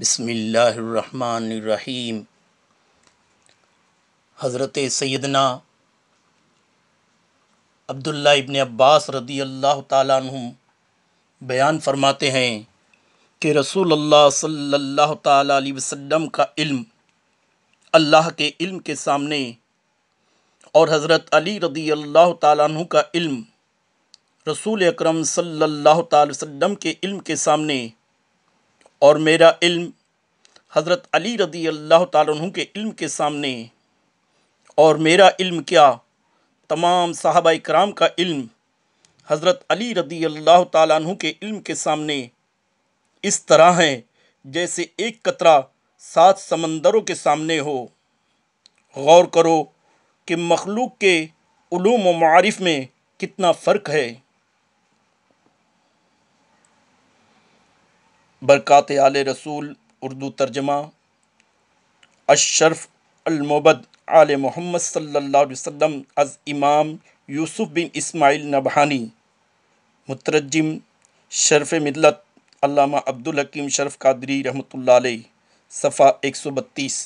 बसमीम हज़रत सैदना अब्दुल्ला इबन अब्बास रदी अल्लाह तुम बयान फरमाते हैं कि रसूल अल्लाह सल्लल्लाहु अलैहि वसल्लम का इल्म अल्लाह के इल्म के सामने और हज़रत अली रदी अल्लाह तुम का इल्म रसूल अकरम सल्लल्लाहु अलैहि वसल्लम के इल्म के सामने और मेरा इल्म हज़रत अली रदी अल्लाह तु के इल्म के सामने और मेरा इल्म क्या तमाम साहबा कराम का इल्म हज़रत अली रदी अल्लाह तु के इल्म के सामने इस तरह है जैसे एक कतरा सात समंदरों के सामने हो गौर करो कि मखलूक के व मारफ़ में कितना फ़र्क है बरक़ात आल रसूल उर्दू तर्जमा अशरफ अलमोबद आल मोहम्मद सल्ला वसम अज़ इमाम यूसुफ़ बिन इस्माइल नबहानी मुतरजम शरफ़ मिलत अब्दुल हकीम शरफ़ कादरी रहमत सफ़ा एक सौ बत्तीस